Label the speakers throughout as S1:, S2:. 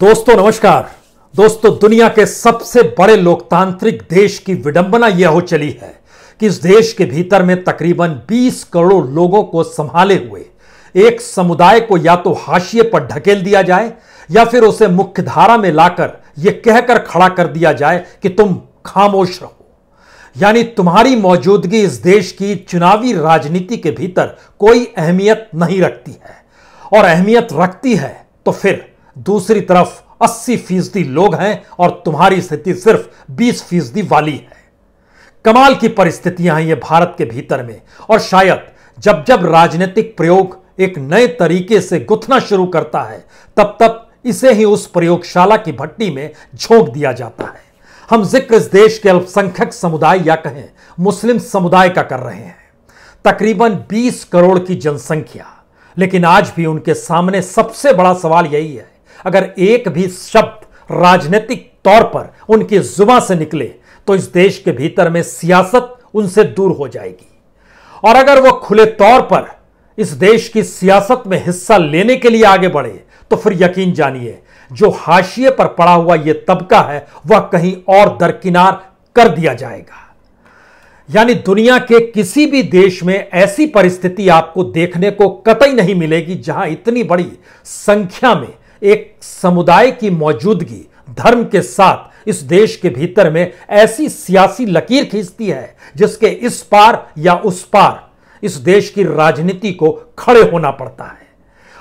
S1: दोस्तों नमस्कार दोस्तों दुनिया के सबसे बड़े लोकतांत्रिक देश की विडंबना यह हो चली है कि इस देश के भीतर में तकरीबन 20 करोड़ लोगों को संभाले हुए एक समुदाय को या तो हाशिए पर ढकेल दिया जाए या फिर उसे मुख्यधारा में लाकर यह कहकर खड़ा कर दिया जाए कि तुम खामोश रहो यानी तुम्हारी मौजूदगी इस देश की चुनावी राजनीति के भीतर कोई अहमियत नहीं रखती है और अहमियत रखती है तो फिर दूसरी तरफ 80 फीसदी लोग हैं और तुम्हारी स्थिति सिर्फ 20 फीसदी वाली है कमाल की परिस्थितियां हैं ये भारत के भीतर में और शायद जब जब राजनीतिक प्रयोग एक नए तरीके से गुथना शुरू करता है तब तब इसे ही उस प्रयोगशाला की भट्टी में झोंक दिया जाता है हम जिक्र इस देश के अल्पसंख्यक समुदाय या कहें मुस्लिम समुदाय का कर रहे हैं तकरीबन 20 करोड़ की जनसंख्या लेकिन आज भी उनके सामने सबसे बड़ा सवाल यही है अगर एक भी शब्द राजनीतिक तौर पर उनकी जुबा से निकले तो इस देश के भीतर में सियासत उनसे दूर हो जाएगी और अगर वह खुले तौर पर इस देश की सियासत में हिस्सा लेने के लिए आगे बढ़े तो फिर यकीन जानिए जो हाशिए पर पड़ा हुआ यह तबका है वह कहीं और दरकिनार कर दिया जाएगा यानी दुनिया के किसी भी देश में ऐसी परिस्थिति आपको देखने को कतई नहीं मिलेगी जहां इतनी बड़ी संख्या में एक समुदाय की मौजूदगी धर्म के साथ इस देश के भीतर में ऐसी सियासी लकीर खींचती है जिसके इस पार या उस पार इस देश की राजनीति को खड़े होना पड़ता है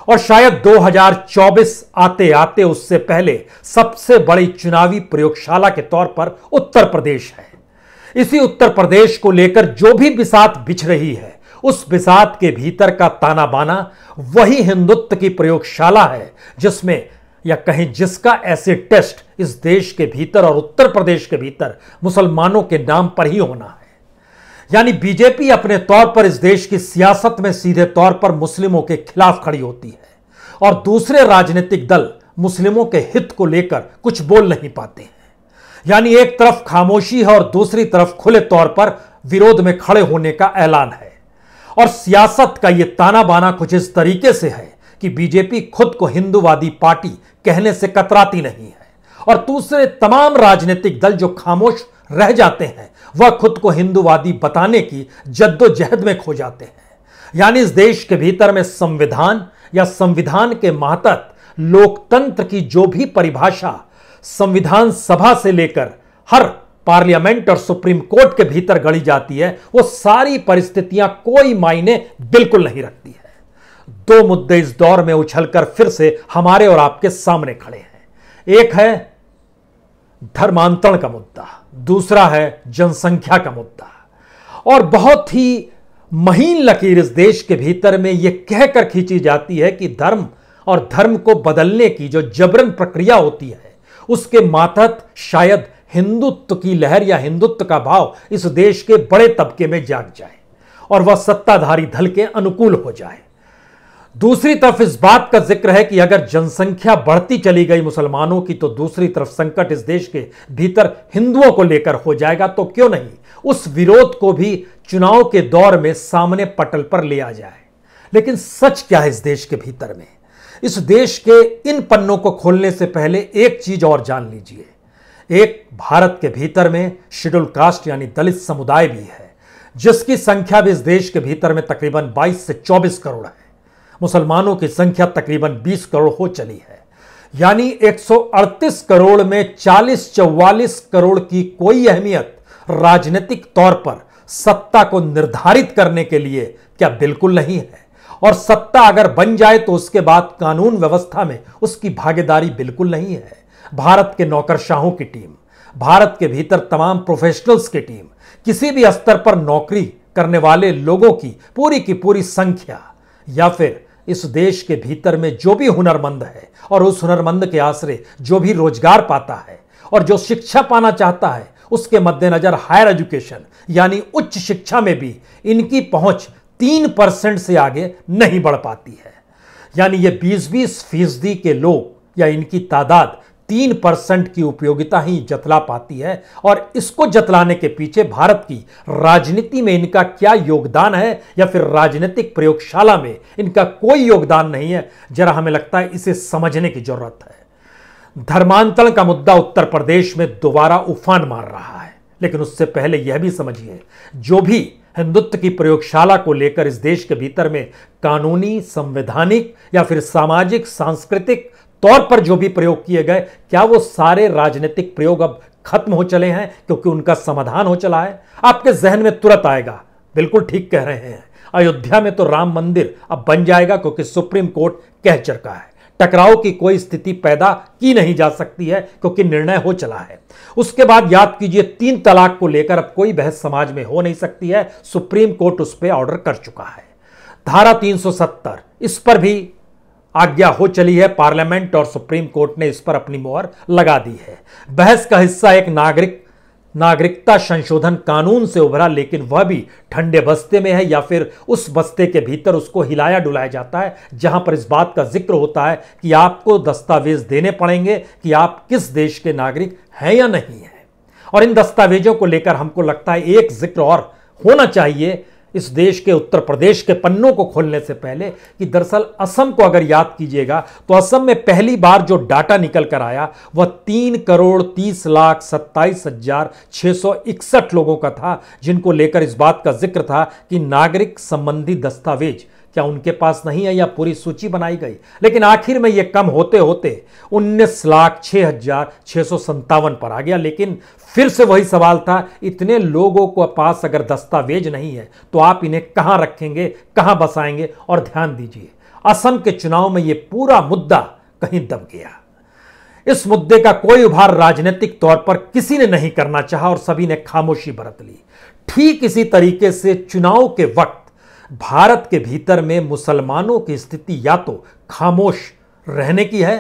S1: और शायद 2024 आते आते उससे पहले सबसे बड़ी चुनावी प्रयोगशाला के तौर पर उत्तर प्रदेश है इसी उत्तर प्रदेश को लेकर जो भी बिसात बिछ रही है उस बिसात के भीतर का ताना बाना वही हिंदुत्व की प्रयोगशाला है जिसमें या कहीं जिसका ऐसे टेस्ट इस देश के भीतर और उत्तर प्रदेश के भीतर मुसलमानों के नाम पर ही होना है यानी बीजेपी अपने तौर पर इस देश की सियासत में सीधे तौर पर मुस्लिमों के खिलाफ खड़ी होती है और दूसरे राजनीतिक दल मुस्लिमों के हित को लेकर कुछ बोल नहीं पाते हैं यानी एक तरफ खामोशी है और दूसरी तरफ खुले तौर पर विरोध में खड़े होने का ऐलान है और सियासत का ये ताना बाना कुछ इस तरीके से है कि बीजेपी खुद को हिंदूवादी पार्टी कहने से कतराती नहीं है और दूसरे तमाम राजनीतिक दल जो खामोश रह जाते हैं वह खुद को हिंदूवादी बताने की जद्दोजहद में खो जाते हैं यानी इस देश के भीतर में संविधान या संविधान के मातहत लोकतंत्र की जो भी परिभाषा संविधान सभा से लेकर हर पार्लियामेंट और सुप्रीम कोर्ट के भीतर गढ़ी जाती है वो सारी परिस्थितियां कोई मायने बिल्कुल नहीं रखती है दो मुद्दे इस दौर में उछलकर फिर से हमारे और आपके सामने खड़े हैं एक है धर्मांतरण का मुद्दा दूसरा है जनसंख्या का मुद्दा और बहुत ही महीन लकीर इस देश के भीतर में यह कहकर खींची जाती है कि धर्म और धर्म को बदलने की जो जबरन प्रक्रिया होती है उसके मातहत शायद हिंदुत्व की लहर या हिंदुत्व का भाव इस देश के बड़े तबके में जाग जाए और वह सत्ताधारी दल के अनुकूल हो जाए दूसरी तरफ इस बात का जिक्र है कि अगर जनसंख्या बढ़ती चली गई मुसलमानों की तो दूसरी तरफ संकट इस देश के भीतर हिंदुओं को लेकर हो जाएगा तो क्यों नहीं उस विरोध को भी चुनाव के दौर में सामने पटल पर ले आ जाए लेकिन सच क्या है इस देश के भीतर में इस देश के इन पन्नों को खोलने से पहले एक चीज और जान लीजिए एक भारत के भीतर में शेड्यूल कास्ट यानी दलित समुदाय भी है जिसकी संख्या भी इस देश के भीतर में तकरीबन 22 से 24 करोड़ है मुसलमानों की संख्या तकरीबन 20 करोड़ हो चली है यानी 138 करोड़ में 40-44 करोड़ की कोई अहमियत राजनीतिक तौर पर सत्ता को निर्धारित करने के लिए क्या बिल्कुल नहीं है और सत्ता अगर बन जाए तो उसके बाद कानून व्यवस्था में उसकी भागीदारी बिल्कुल नहीं है भारत के नौकरशाहों की टीम भारत के भीतर तमाम प्रोफेशनल्स की टीम किसी भी स्तर पर नौकरी करने वाले लोगों की पूरी की पूरी संख्या या फिर इस देश के भीतर में जो भी हुनरमंद है और उस हुनरमंद के आश्रय जो भी रोजगार पाता है और जो शिक्षा पाना चाहता है उसके मद्देनजर हायर एजुकेशन यानी उच्च शिक्षा में भी इनकी पहुंच तीन परसेंट से आगे नहीं बढ़ पाती है यानी ये बीस बीस फीसदी के लोग या इनकी तादाद तीन परसेंट की उपयोगिता ही जतला पाती है और इसको जतलाने के पीछे भारत की राजनीति में इनका क्या योगदान है या फिर राजनीतिक प्रयोगशाला में इनका कोई योगदान नहीं है जरा हमें लगता है इसे समझने की जरूरत है धर्मांतरण का मुद्दा उत्तर प्रदेश में दोबारा उफान मार रहा है लेकिन उससे पहले यह भी समझिए जो भी हिंदुत्व की प्रयोगशाला को लेकर इस देश के भीतर में कानूनी संवैधानिक या फिर सामाजिक सांस्कृतिक तौर पर जो भी प्रयोग किए गए क्या वो सारे राजनीतिक प्रयोग अब खत्म हो चले हैं क्योंकि उनका समाधान हो चला है आपके जहन में तुरंत आएगा बिल्कुल ठीक कह रहे हैं अयोध्या में तो राम मंदिर अब बन जाएगा क्योंकि सुप्रीम कोर्ट कह चुका है टकराव की कोई स्थिति पैदा की नहीं जा सकती है क्योंकि निर्णय हो चला है उसके बाद याद कीजिए तीन तलाक को लेकर अब कोई बहस समाज में हो नहीं सकती है सुप्रीम कोर्ट उस पर ऑर्डर कर चुका है धारा 370 इस पर भी आज्ञा हो चली है पार्लियामेंट और सुप्रीम कोर्ट ने इस पर अपनी मोहर लगा दी है बहस का हिस्सा एक नागरिक नागरिकता संशोधन कानून से उभरा लेकिन वह भी ठंडे बस्ते में है या फिर उस बस्ते के भीतर उसको हिलाया डुलाया जाता है जहां पर इस बात का जिक्र होता है कि आपको दस्तावेज देने पड़ेंगे कि आप किस देश के नागरिक हैं या नहीं हैं और इन दस्तावेजों को लेकर हमको लगता है एक जिक्र और होना चाहिए इस देश के उत्तर प्रदेश के पन्नों को खोलने से पहले कि दरअसल असम को अगर याद कीजिएगा तो असम में पहली बार जो डाटा निकल कर आया वह तीन करोड़ तीस लाख सत्ताईस हजार छः सौ इकसठ लोगों का था जिनको लेकर इस बात का जिक्र था कि नागरिक संबंधी दस्तावेज क्या उनके पास नहीं है या पूरी सूची बनाई गई लेकिन आखिर में यह कम होते होते उन्नीस लाख छः हजार छः सौ संतावन पर आ गया लेकिन फिर से वही सवाल था इतने लोगों को पास अगर दस्तावेज नहीं है तो आप इन्हें कहां रखेंगे कहां बसाएंगे और ध्यान दीजिए असम के चुनाव में यह पूरा मुद्दा कहीं दब गया इस मुद्दे का कोई उभार राजनीतिक तौर पर किसी ने नहीं करना चाहा और सभी ने खामोशी बरत ली ठीक इसी तरीके से चुनाव के वक्त भारत के भीतर में मुसलमानों की स्थिति या तो खामोश रहने की है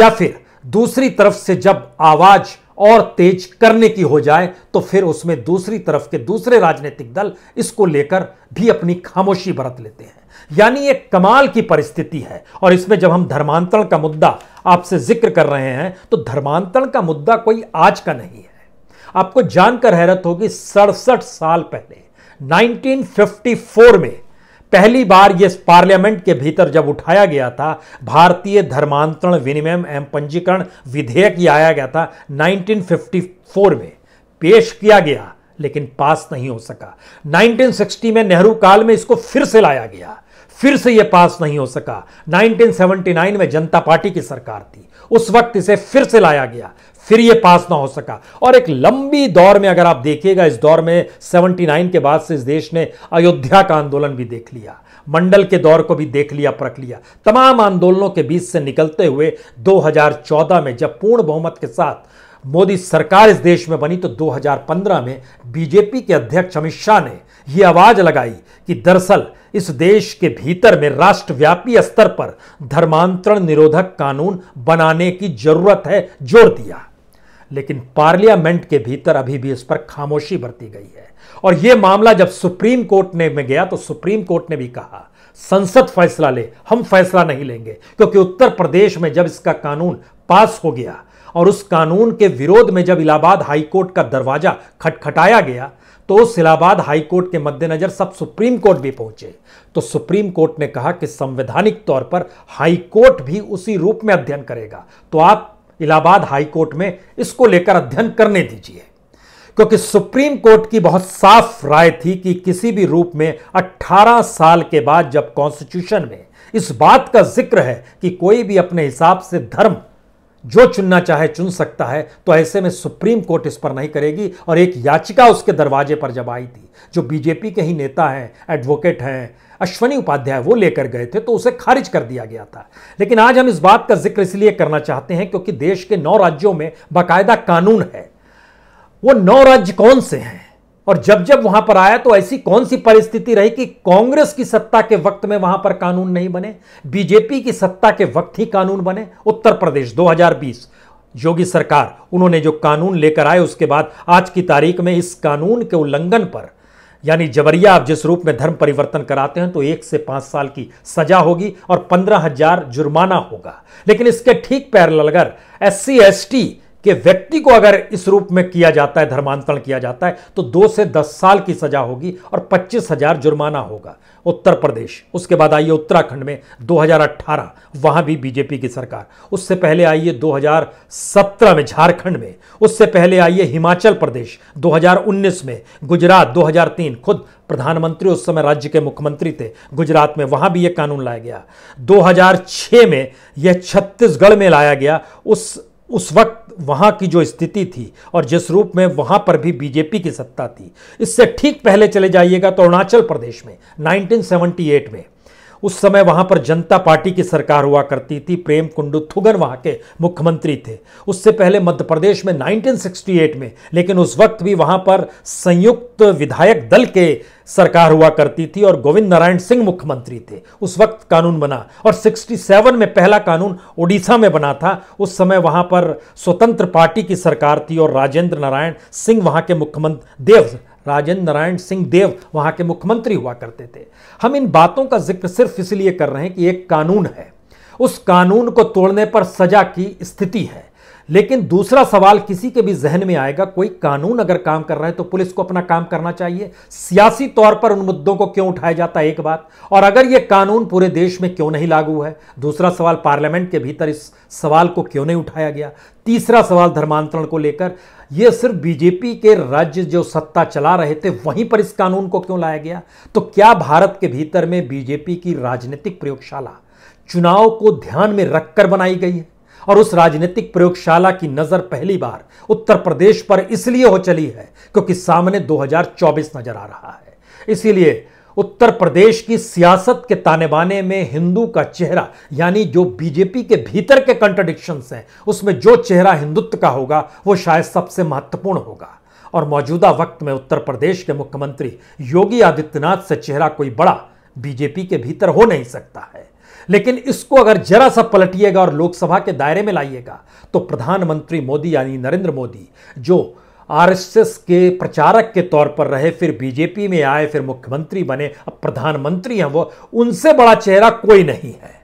S1: या फिर दूसरी तरफ से जब आवाज और तेज करने की हो जाए तो फिर उसमें दूसरी तरफ के दूसरे राजनीतिक दल इसको लेकर भी अपनी खामोशी बरत लेते हैं यानी एक कमाल की परिस्थिति है और इसमें जब हम धर्मांतरण का मुद्दा आपसे जिक्र कर रहे हैं तो धर्मांतरण का मुद्दा कोई आज का नहीं है आपको जानकर हैरत होगी सड़सठ साल पहले 1954 में पहली बार ये पार्लियामेंट के भीतर जब उठाया गया था भारतीय धर्मांतरण विनिमय एवं पंजीकरण विधेयक ये आया गया था 1954 में पेश किया गया लेकिन पास नहीं हो सका 1960 में नेहरू काल में इसको फिर से लाया गया फिर से यह पास नहीं हो सका 1979 में जनता पार्टी की सरकार थी उस वक्त इसे फिर से लाया गया फिर यह पास ना हो सका और एक लंबी दौर में अगर आप देखिएगा इस दौर में 79 के बाद से इस देश ने अयोध्या का आंदोलन भी देख लिया मंडल के दौर को भी देख लिया परख लिया तमाम आंदोलनों के बीच से निकलते हुए 2014 में जब पूर्ण बहुमत के साथ मोदी सरकार इस देश में बनी तो 2015 में बीजेपी के अध्यक्ष अमित शाह ने यह आवाज लगाई कि दरअसल इस देश के भीतर में राष्ट्रव्यापी स्तर पर धर्मांतरण निरोधक कानून बनाने की जरूरत है जोर दिया लेकिन पार्लियामेंट के भीतर अभी भी इस पर खामोशी बरती गई है और यह मामला जब सुप्रीम कोर्ट ने में गया तो सुप्रीम कोर्ट ने भी कहा संसद फैसला ले हम फैसला नहीं लेंगे क्योंकि उत्तर प्रदेश में जब इसका कानून पास हो गया और उस कानून के विरोध में जब इलाहाबाद हाईकोर्ट का दरवाजा खटखटाया गया तो इलाहाबाद हाईकोर्ट के मद्देनजर सब सुप्रीम कोर्ट भी पहुंचे तो सुप्रीम कोर्ट ने कहा कि संवैधानिक तौर पर कोर्ट भी उसी रूप में अध्ययन करेगा तो आप इलाहाबाद हाईकोर्ट में इसको लेकर अध्ययन करने दीजिए क्योंकि सुप्रीम कोर्ट की बहुत साफ राय थी कि किसी भी रूप में 18 साल के बाद जब कॉन्स्टिट्यूशन में इस बात का जिक्र है कि कोई भी अपने हिसाब से धर्म जो चुनना चाहे चुन सकता है तो ऐसे में सुप्रीम कोर्ट इस पर नहीं करेगी और एक याचिका उसके दरवाजे पर जब आई थी जो बीजेपी के ही नेता हैं एडवोकेट हैं अश्वनी उपाध्याय वो लेकर गए थे तो उसे खारिज कर दिया गया था लेकिन आज हम इस बात का जिक्र इसलिए करना चाहते हैं क्योंकि देश के नौ राज्यों में बाकायदा कानून है वो नौ राज्य कौन से हैं और जब जब वहां पर आया तो ऐसी कौन सी परिस्थिति रही कि कांग्रेस की सत्ता के वक्त में वहां पर कानून नहीं बने बीजेपी की सत्ता के वक्त ही कानून बने उत्तर प्रदेश 2020 योगी सरकार उन्होंने जो कानून लेकर आए उसके बाद आज की तारीख में इस कानून के उल्लंघन पर यानी जबरिया आप जिस रूप में धर्म परिवर्तन कराते हैं तो एक से पांच साल की सजा होगी और पंद्रह हजार जुर्माना होगा लेकिन इसके ठीक पैर लगर एस सी कि व्यक्ति को अगर इस रूप में किया जाता है धर्मांतरण किया जाता है तो दो से दस साल की सजा होगी और पच्चीस हजार जुर्माना होगा उत्तर प्रदेश उसके बाद आइए उत्तराखंड में 2018 वहां भी बीजेपी की सरकार उससे पहले आइए 2017 में झारखंड में उससे पहले आइए हिमाचल प्रदेश 2019 में गुजरात 2003 खुद प्रधानमंत्री उस समय राज्य के मुख्यमंत्री थे गुजरात में वहां भी यह कानून लाया गया 2006 में यह छत्तीसगढ़ में लाया गया उस उस वक्त वहाँ की जो स्थिति थी और जिस रूप में वहाँ पर भी बीजेपी की सत्ता थी इससे ठीक पहले चले जाइएगा तो अरुणाचल प्रदेश में 1978 में उस समय वहाँ पर जनता पार्टी की सरकार हुआ करती थी प्रेम कुंडू थुगन वहाँ के मुख्यमंत्री थे उससे पहले मध्य प्रदेश में 1968 में लेकिन उस वक्त भी वहाँ पर संयुक्त विधायक दल के सरकार हुआ करती थी और गोविंद नारायण सिंह मुख्यमंत्री थे उस वक्त कानून बना और 67 में पहला कानून ओडिशा में बना था उस समय वहाँ पर स्वतंत्र पार्टी की सरकार थी और राजेंद्र नारायण सिंह वहाँ के मुख्यमंत्री देव राजेंद्र नारायण सिंह देव वहां के मुख्यमंत्री हुआ करते थे हम इन बातों का जिक्र सिर्फ इसलिए कर रहे हैं कि एक कानून है उस कानून को तोड़ने पर सजा की स्थिति है लेकिन दूसरा सवाल किसी के भी जहन में आएगा कोई कानून अगर काम कर रहा है तो पुलिस को अपना काम करना चाहिए सियासी तौर पर उन मुद्दों को क्यों उठाया जाता है एक बात और अगर यह कानून पूरे देश में क्यों नहीं लागू है दूसरा सवाल पार्लियामेंट के भीतर इस सवाल को क्यों नहीं उठाया गया तीसरा सवाल धर्मांतरण को लेकर ये सिर्फ बीजेपी के राज्य जो सत्ता चला रहे थे वहीं पर इस कानून को क्यों लाया गया तो क्या भारत के भीतर में बीजेपी की राजनीतिक प्रयोगशाला चुनाव को ध्यान में रखकर बनाई गई है और उस राजनीतिक प्रयोगशाला की नज़र पहली बार उत्तर प्रदेश पर इसलिए हो चली है क्योंकि सामने 2024 नजर आ रहा है इसीलिए उत्तर प्रदेश की सियासत के ताने बाने में हिंदू का चेहरा यानी जो बीजेपी के भीतर के कंट्रडिक्शंस हैं उसमें जो चेहरा हिंदुत्व का होगा वो शायद सबसे महत्वपूर्ण होगा और मौजूदा वक्त में उत्तर प्रदेश के मुख्यमंत्री योगी आदित्यनाथ से चेहरा कोई बड़ा बीजेपी के भीतर हो नहीं सकता है लेकिन इसको अगर जरा सा पलटिएगा और लोकसभा के दायरे में लाइएगा तो प्रधानमंत्री मोदी यानी नरेंद्र मोदी जो आरएसएस के प्रचारक के तौर पर रहे फिर बीजेपी में आए फिर मुख्यमंत्री बने अब प्रधानमंत्री हैं वो उनसे बड़ा चेहरा कोई नहीं है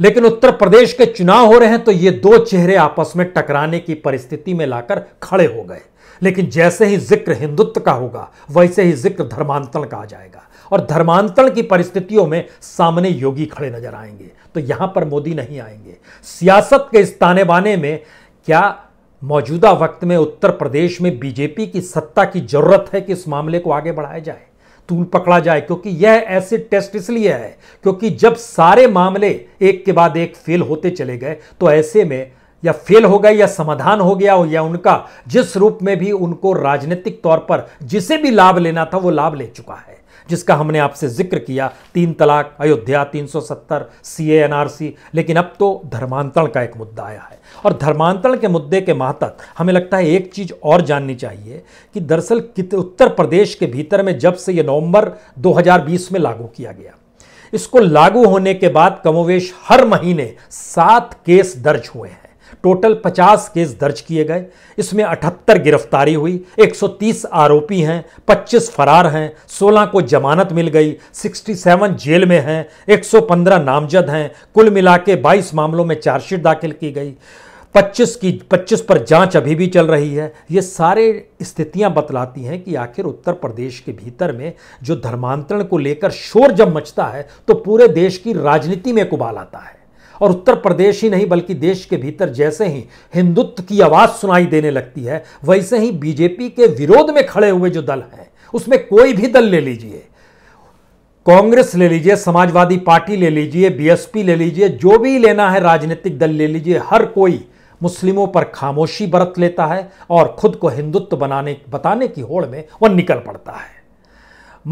S1: लेकिन उत्तर प्रदेश के चुनाव हो रहे हैं तो ये दो चेहरे आपस में टकराने की परिस्थिति में लाकर खड़े हो गए लेकिन जैसे ही जिक्र हिंदुत्व का होगा वैसे ही जिक्र धर्मांतरण का आ जाएगा और धर्मांतरण की परिस्थितियों में सामने योगी खड़े नजर आएंगे तो यहां पर मोदी नहीं आएंगे सियासत के इस ताने बाने में क्या मौजूदा वक्त में उत्तर प्रदेश में बीजेपी की सत्ता की जरूरत है कि इस मामले को आगे बढ़ाया जाए तूल पकड़ा जाए क्योंकि यह ऐसे टेस्ट इसलिए है क्योंकि जब सारे मामले एक के बाद एक फेल होते चले गए तो ऐसे में या फेल हो गए या समाधान हो गया हो या उनका जिस रूप में भी उनको राजनीतिक तौर पर जिसे भी लाभ लेना था वो लाभ ले चुका है जिसका हमने आपसे जिक्र किया तीन तलाक अयोध्या 370 सीएएनआरसी लेकिन अब तो धर्मांतरण का एक मुद्दा आया है और धर्मांतरण के मुद्दे के मातक हमें लगता है एक चीज़ और जाननी चाहिए कि दरअसल उत्तर प्रदेश के भीतर में जब से ये नवंबर 2020 में लागू किया गया इसको लागू होने के बाद कमोवेश हर महीने सात केस दर्ज हुए हैं टोटल 50 केस दर्ज किए गए इसमें 78 गिरफ्तारी हुई 130 आरोपी हैं 25 फरार हैं 16 को जमानत मिल गई 67 जेल में हैं 115 नामजद हैं कुल मिला के बाईस मामलों में चार्जशीट दाखिल की गई 25 की 25 पर जांच अभी भी चल रही है ये सारे स्थितियां बतलाती हैं कि आखिर उत्तर प्रदेश के भीतर में जो धर्मांतरण को लेकर शोर जब मचता है तो पूरे देश की राजनीति में कुबाल आता है और उत्तर प्रदेश ही नहीं बल्कि देश के भीतर जैसे ही हिंदुत्व की आवाज़ सुनाई देने लगती है वैसे ही बीजेपी के विरोध में खड़े हुए जो दल हैं उसमें कोई भी दल ले लीजिए कांग्रेस ले लीजिए समाजवादी पार्टी ले लीजिए बीएसपी ले लीजिए जो भी लेना है राजनीतिक दल ले लीजिए हर कोई मुस्लिमों पर खामोशी बरत लेता है और खुद को हिंदुत्व बनाने बताने की होड़ में वह निकल पड़ता है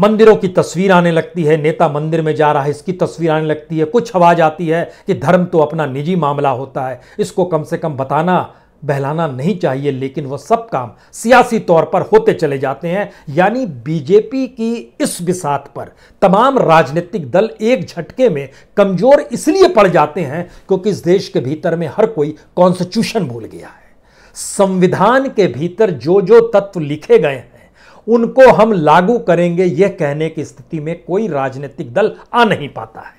S1: मंदिरों की तस्वीर आने लगती है नेता मंदिर में जा रहा है इसकी तस्वीर आने लगती है कुछ आवाज़ आती है कि धर्म तो अपना निजी मामला होता है इसको कम से कम बताना बहलाना नहीं चाहिए लेकिन वह सब काम सियासी तौर पर होते चले जाते हैं यानी बीजेपी की इस बिसात पर तमाम राजनीतिक दल एक झटके में कमजोर इसलिए पड़ जाते हैं क्योंकि इस देश के भीतर में हर कोई कॉन्स्टिट्यूशन भूल गया है संविधान के भीतर जो जो तत्व लिखे गए हैं उनको हम लागू करेंगे यह कहने की स्थिति में कोई राजनीतिक दल आ नहीं पाता है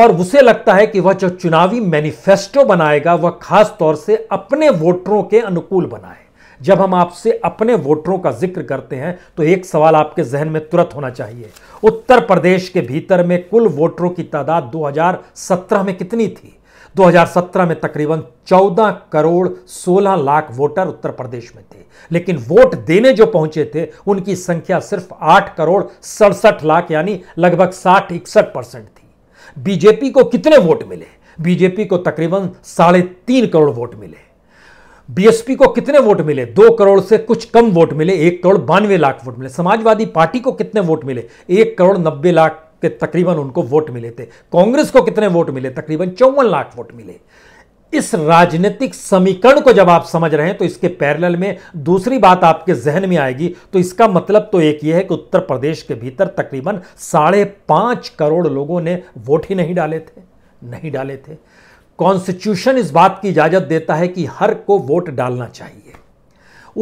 S1: और उसे लगता है कि वह जो चुनावी मैनिफेस्टो बनाएगा वह खास तौर से अपने वोटरों के अनुकूल बनाए जब हम आपसे अपने वोटरों का जिक्र करते हैं तो एक सवाल आपके जहन में तुरंत होना चाहिए उत्तर प्रदेश के भीतर में कुल वोटरों की तादाद 2017 में कितनी थी 2017 में तकरीबन 14 करोड़ 16 लाख वोटर उत्तर प्रदेश में थे लेकिन वोट देने जो पहुंचे थे उनकी संख्या सिर्फ 8 करोड़ सड़सठ लाख यानी लगभग साठ इकसठ परसेंट बीजेपी को कितने वोट मिले बीजेपी को तकरीबन साढ़े तीन करोड़ वोट मिले बीएसपी को कितने वोट मिले दो करोड़ से कुछ कम वोट मिले एक करोड़ बानवे लाख वोट मिले समाजवादी पार्टी को कितने वोट मिले एक करोड़ नब्बे लाख के तकरीबन उनको वोट मिले थे कांग्रेस को कितने वोट मिले तकरीबन चौवन लाख वोट मिले इस राजनीतिक समीकरण को जब आप समझ रहे हैं तो इसके पैरेलल में दूसरी बात आपके जहन में आएगी तो इसका मतलब तो एक ये है कि उत्तर प्रदेश के भीतर तकरीबन साढ़े पांच करोड़ लोगों ने वोट ही नहीं डाले थे नहीं डाले थे कॉन्स्टिट्यूशन इस बात की इजाज़त देता है कि हर को वोट डालना चाहिए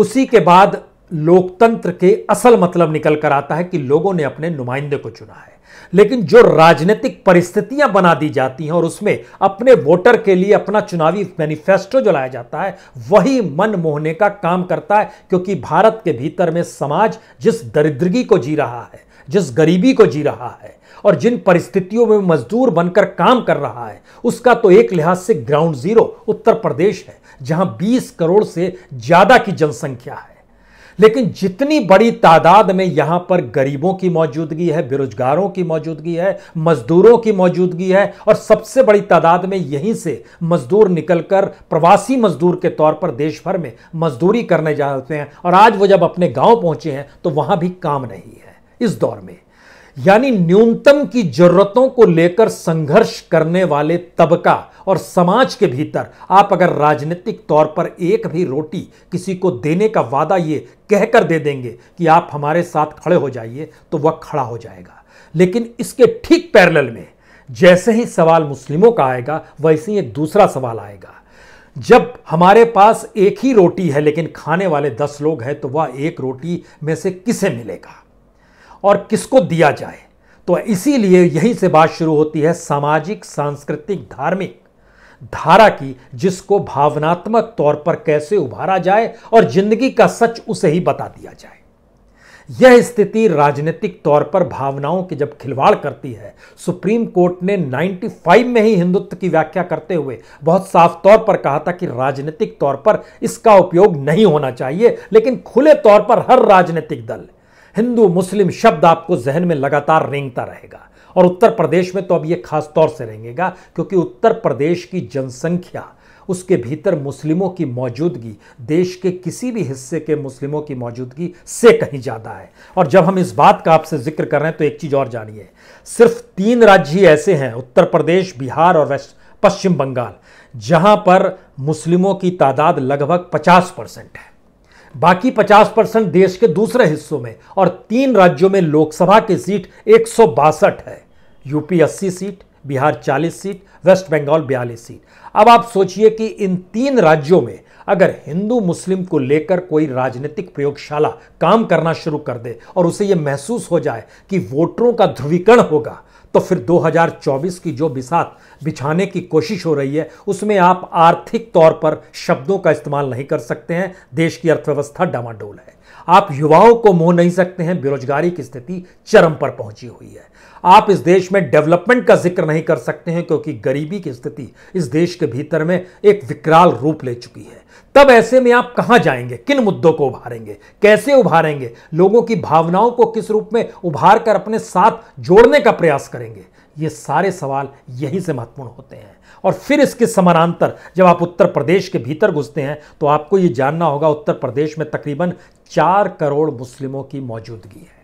S1: उसी के बाद लोकतंत्र के असल मतलब निकल कर आता है कि लोगों ने अपने नुमाइंदे को चुना है लेकिन जो राजनीतिक परिस्थितियां बना दी जाती हैं और उसमें अपने वोटर के लिए अपना चुनावी मैनिफेस्टो जो लाया जाता है वही मन मोहने का काम करता है क्योंकि भारत के भीतर में समाज जिस दरिद्रगी को जी रहा है जिस गरीबी को जी रहा है और जिन परिस्थितियों में मजदूर बनकर काम कर रहा है उसका तो एक लिहाज से ग्राउंड जीरो उत्तर प्रदेश है जहां 20 करोड़ से ज़्यादा की जनसंख्या है लेकिन जितनी बड़ी तादाद में यहां पर गरीबों की मौजूदगी है बेरोजगारों की मौजूदगी है मजदूरों की मौजूदगी है और सबसे बड़ी तादाद में यहीं से मजदूर निकलकर प्रवासी मजदूर के तौर पर देश भर में मजदूरी करने जाते हैं और आज वो जब अपने गांव पहुंचे हैं तो वहां भी काम नहीं है इस दौर में यानी न्यूनतम की जरूरतों को लेकर संघर्ष करने वाले तबका और समाज के भीतर आप अगर राजनीतिक तौर पर एक भी रोटी किसी को देने का वादा ये कहकर दे देंगे कि आप हमारे साथ खड़े हो जाइए तो वह खड़ा हो जाएगा लेकिन इसके ठीक पैरेलल में जैसे ही सवाल मुस्लिमों का आएगा वैसे ही एक दूसरा सवाल आएगा जब हमारे पास एक ही रोटी है लेकिन खाने वाले दस लोग हैं तो वह एक रोटी में से किसे मिलेगा और किसको दिया जाए तो इसीलिए यही से बात शुरू होती है सामाजिक सांस्कृतिक धार्मिक धारा की जिसको भावनात्मक तौर पर कैसे उभारा जाए और जिंदगी का सच उसे ही बता दिया जाए यह स्थिति राजनीतिक तौर पर भावनाओं की जब खिलवाड़ करती है सुप्रीम कोर्ट ने 95 में ही हिंदुत्व की व्याख्या करते हुए बहुत साफ तौर पर कहा था कि राजनीतिक तौर पर इसका उपयोग नहीं होना चाहिए लेकिन खुले तौर पर हर राजनीतिक दल हिंदू मुस्लिम शब्द आपको जहन में लगातार रेंगता रहेगा और उत्तर प्रदेश में तो अब ये खास तौर से रहेंगेगा क्योंकि उत्तर प्रदेश की जनसंख्या उसके भीतर मुस्लिमों की मौजूदगी देश के किसी भी हिस्से के मुस्लिमों की मौजूदगी से कहीं ज़्यादा है और जब हम इस बात का आपसे जिक्र कर रहे हैं तो एक चीज़ और जानिए सिर्फ तीन राज्य ही ऐसे हैं उत्तर प्रदेश बिहार और वेस्ट पश्चिम बंगाल जहां पर मुस्लिमों की तादाद लगभग 50 परसेंट है बाकी 50 परसेंट देश के दूसरे हिस्सों में और तीन राज्यों में लोकसभा की सीट एक है यूपी अस्सी seat Bihar 40 seat West Bengal 42 seat अब आप सोचिए कि इन तीन राज्यों में अगर हिंदू मुस्लिम को लेकर कोई राजनीतिक प्रयोगशाला काम करना शुरू कर दे और उसे यह महसूस हो जाए कि वोटरों का ध्रुवीकरण होगा तो फिर 2024 की जो बिसात बिछाने की कोशिश हो रही है उसमें आप आर्थिक तौर पर शब्दों का इस्तेमाल नहीं कर सकते हैं देश की अर्थव्यवस्था डामाडोल है आप युवाओं को मोह नहीं सकते हैं बेरोजगारी की स्थिति चरम पर पहुंची हुई है आप इस देश में डेवलपमेंट का जिक्र नहीं कर सकते हैं क्योंकि गरीबी की स्थिति इस देश के भीतर में एक विकराल रूप ले चुकी है तब ऐसे में आप कहां जाएंगे किन मुद्दों को उभारेंगे कैसे उभारेंगे लोगों की भावनाओं को किस रूप में उभार कर अपने साथ जोड़ने का प्रयास करेंगे ये सारे सवाल यहीं से महत्वपूर्ण होते हैं और फिर इसके समानांतर जब आप उत्तर प्रदेश के भीतर घुसते हैं तो आपको ये जानना होगा उत्तर प्रदेश में तकरीबन चार करोड़ मुस्लिमों की मौजूदगी है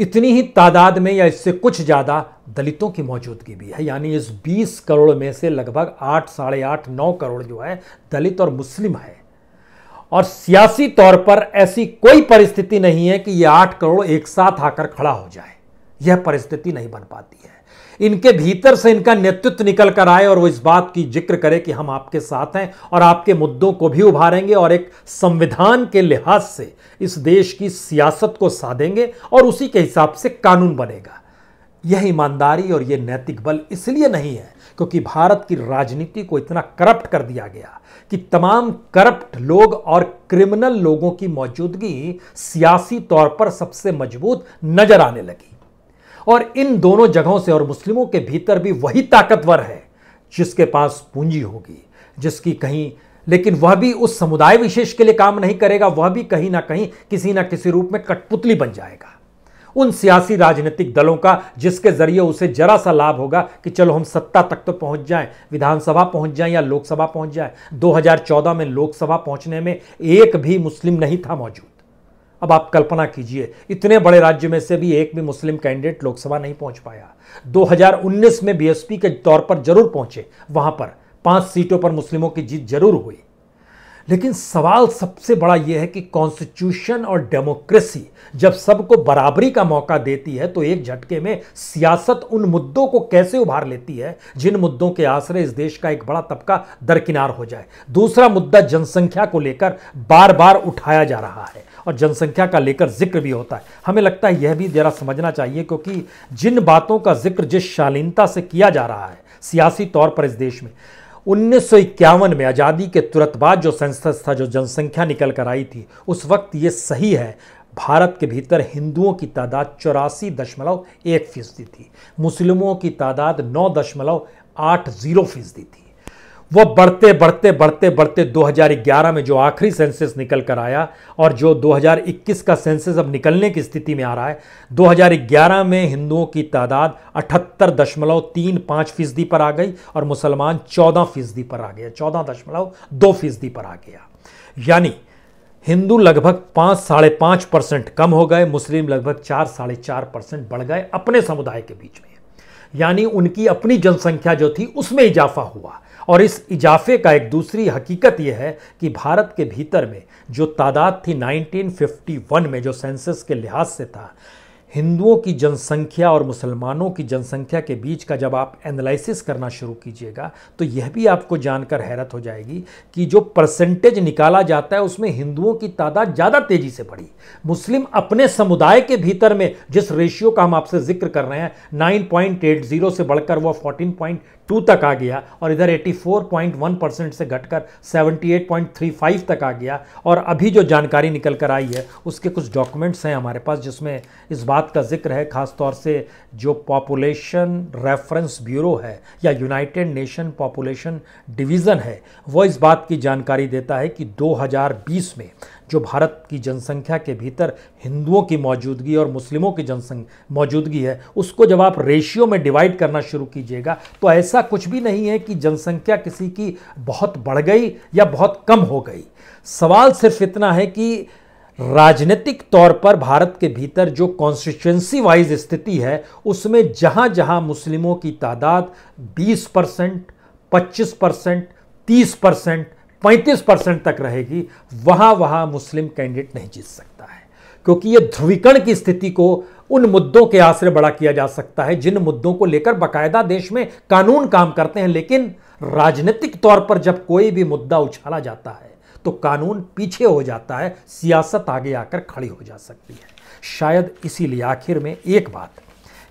S1: इतनी ही तादाद में या इससे कुछ ज़्यादा दलितों की मौजूदगी भी है यानी इस 20 करोड़ में से लगभग आठ साढ़े आठ नौ करोड़ जो है दलित और मुस्लिम है और सियासी तौर पर ऐसी कोई परिस्थिति नहीं है कि ये आठ करोड़ एक साथ आकर खड़ा हो जाए यह परिस्थिति नहीं बन पाती है इनके भीतर से इनका नेतृत्व निकल कर आए और वो इस बात की जिक्र करे कि हम आपके साथ हैं और आपके मुद्दों को भी उभारेंगे और एक संविधान के लिहाज से इस देश की सियासत को साधेंगे और उसी के हिसाब से कानून बनेगा यह ईमानदारी और यह नैतिक बल इसलिए नहीं है क्योंकि भारत की राजनीति को इतना करप्ट कर दिया गया कि तमाम करप्ट लोग और क्रिमिनल लोगों की मौजूदगी सियासी तौर पर सबसे मजबूत नजर आने लगी और इन दोनों जगहों से और मुस्लिमों के भीतर भी वही ताकतवर है जिसके पास पूंजी होगी जिसकी कहीं लेकिन वह भी उस समुदाय विशेष के लिए काम नहीं करेगा वह भी कहीं ना कहीं किसी ना किसी रूप में कठपुतली बन जाएगा उन सियासी राजनीतिक दलों का जिसके जरिए उसे जरा सा लाभ होगा कि चलो हम सत्ता तक तो पहुंच जाएं विधानसभा पहुंच जाएं या लोकसभा पहुंच जाएं 2014 में लोकसभा पहुंचने में एक भी मुस्लिम नहीं था मौजूद अब आप कल्पना कीजिए इतने बड़े राज्य में से भी एक भी मुस्लिम कैंडिडेट लोकसभा नहीं पहुंच पाया 2019 में बीएसपी के तौर पर जरूर पहुंचे वहां पर पांच सीटों पर मुस्लिमों की जीत जरूर हुई लेकिन सवाल सबसे बड़ा यह है कि कॉन्स्टिट्यूशन और डेमोक्रेसी जब सबको बराबरी का मौका देती है तो एक झटके में सियासत उन मुद्दों को कैसे उभार लेती है जिन मुद्दों के आश्रय इस देश का एक बड़ा तबका दरकिनार हो जाए दूसरा मुद्दा जनसंख्या को लेकर बार बार उठाया जा रहा है और जनसंख्या का लेकर जिक्र भी होता है हमें लगता है यह भी ज़रा समझना चाहिए क्योंकि जिन बातों का जिक्र जिस शालीनता से किया जा रहा है सियासी तौर पर इस देश में उन्नीस में आज़ादी के तुरंत बाद जो सेंसस था जो जनसंख्या निकल कर आई थी उस वक्त ये सही है भारत के भीतर हिंदुओं की तादाद चौरासी दशमलव एक फीसदी थी मुस्लिमों की तादाद नौ दशमलव आठ जीरो फीसदी थी वो बढ़ते बढ़ते बढ़ते बढ़ते 2011 में जो आखिरी सेंसस निकल कर आया और जो 2021 का सेंसस अब निकलने की स्थिति में आ रहा है 2011 में हिंदुओं की तादाद अठहत्तर दशमलव तीन पाँच फीसदी पर आ गई और मुसलमान चौदह फीसदी पर आ गया चौदह दशमलव दो फीसदी पर आ गया यानी हिंदू लगभग पाँच साढ़े पाँच परसेंट कम हो गए मुस्लिम लगभग चार साढ़े चार परसेंट बढ़ गए अपने समुदाय के बीच में यानी उनकी अपनी जनसंख्या जो थी उसमें इजाफा हुआ और इस इजाफे का एक दूसरी हकीकत यह है कि भारत के भीतर में जो तादाद थी 1951 में जो सेंसस के लिहाज से था हिंदुओं की जनसंख्या और मुसलमानों की जनसंख्या के बीच का जब आप एनालिसिस करना शुरू कीजिएगा तो यह भी आपको जानकर हैरत हो जाएगी कि जो परसेंटेज निकाला जाता है उसमें हिंदुओं की तादाद ज़्यादा तेज़ी से बढ़ी मुस्लिम अपने समुदाय के भीतर में जिस रेशियो का हम आपसे जिक्र कर रहे हैं नाइन पॉइंट एट जीरो से बढ़कर वह फोर्टीन पॉइंट टू तक आ गया और इधर 84.1 परसेंट से घटकर 78.35 तक आ गया और अभी जो जानकारी निकल कर आई है उसके कुछ डॉक्यूमेंट्स हैं हमारे पास जिसमें इस बात का जिक्र है ख़ास तौर से जो पॉपुलेशन रेफरेंस ब्यूरो है या यूनाइटेड नेशन पॉपुलेशन डिवीज़न है वह इस बात की जानकारी देता है कि 2020 में जो भारत की जनसंख्या के भीतर हिंदुओं की मौजूदगी और मुस्लिमों की जनसंख्या मौजूदगी है उसको जब आप रेशियो में डिवाइड करना शुरू कीजिएगा तो ऐसा कुछ भी नहीं है कि जनसंख्या किसी की बहुत बढ़ गई या बहुत कम हो गई सवाल सिर्फ इतना है कि राजनीतिक तौर पर भारत के भीतर जो कॉन्स्टिट्युएंसी वाइज स्थिति है उसमें जहाँ जहाँ मुस्लिमों की तादाद 20 परसेंट पच्चीस परसेंट तीस परसेंट 35 परसेंट तक रहेगी वहां वहां मुस्लिम कैंडिडेट नहीं जीत सकता है क्योंकि यह ध्रुवीकरण की स्थिति को उन मुद्दों के आश्रय बड़ा किया जा सकता है जिन मुद्दों को लेकर बाकायदा देश में कानून काम करते हैं लेकिन राजनीतिक तौर पर जब कोई भी मुद्दा उछाला जाता है तो कानून पीछे हो जाता है सियासत आगे आकर खड़ी हो जा सकती है शायद इसीलिए आखिर में एक बात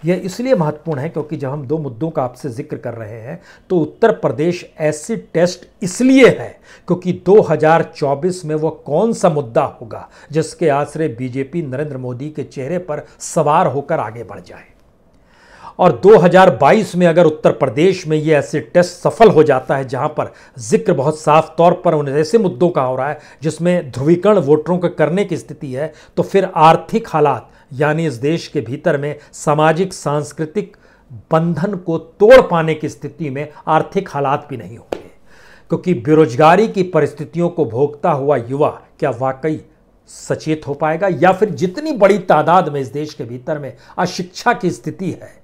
S1: यह इसलिए महत्वपूर्ण है क्योंकि जब हम दो मुद्दों का आपसे जिक्र कर रहे हैं तो उत्तर प्रदेश ऐसी टेस्ट इसलिए है क्योंकि 2024 में वह कौन सा मुद्दा होगा जिसके आश्रय बीजेपी नरेंद्र मोदी के चेहरे पर सवार होकर आगे बढ़ जाए और 2022 में अगर उत्तर प्रदेश में ये ऐसे टेस्ट सफल हो जाता है जहां पर जिक्र बहुत साफ तौर पर उन ऐसे मुद्दों का हो रहा है जिसमें ध्रुवीकरण वोटरों के करने की स्थिति है तो फिर आर्थिक हालात यानी इस देश के भीतर में सामाजिक सांस्कृतिक बंधन को तोड़ पाने की स्थिति में आर्थिक हालात भी नहीं होंगे क्योंकि बेरोजगारी की परिस्थितियों को भोगता हुआ युवा क्या वाकई सचेत हो पाएगा या फिर जितनी बड़ी तादाद में इस देश के भीतर में अशिक्षा की स्थिति है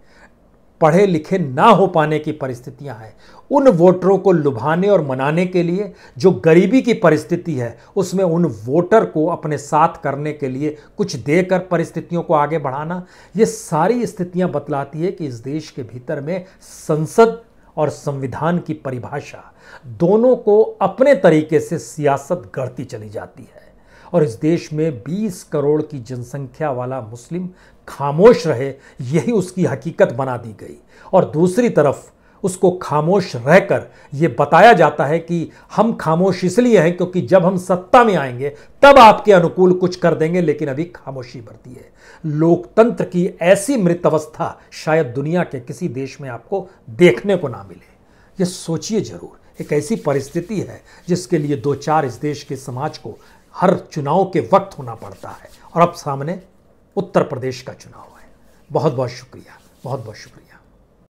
S1: पढ़े लिखे ना हो पाने की परिस्थितियां हैं उन वोटरों को लुभाने और मनाने के लिए जो गरीबी की परिस्थिति है उसमें उन वोटर को अपने साथ करने के लिए कुछ देकर परिस्थितियों को आगे बढ़ाना ये सारी स्थितियां बतलाती है कि इस देश के भीतर में संसद और संविधान की परिभाषा दोनों को अपने तरीके से सियासत गढ़ती चली जाती है और इस देश में 20 करोड़ की जनसंख्या वाला मुस्लिम खामोश रहे यही उसकी हकीकत बना दी गई और दूसरी तरफ उसको खामोश रहकर यह बताया जाता है कि हम खामोश इसलिए हैं क्योंकि जब हम सत्ता में आएंगे तब आपके अनुकूल कुछ कर देंगे लेकिन अभी खामोशी बढ़ती है लोकतंत्र की ऐसी मृत अवस्था शायद दुनिया के किसी देश में आपको देखने को ना मिले ये सोचिए जरूर एक ऐसी परिस्थिति है जिसके लिए दो चार इस देश के समाज को हर चुनाव के वक्त होना पड़ता है और अब सामने उत्तर प्रदेश का चुनाव है बहुत बहुत शुक्रिया बहुत बहुत शुक्रिया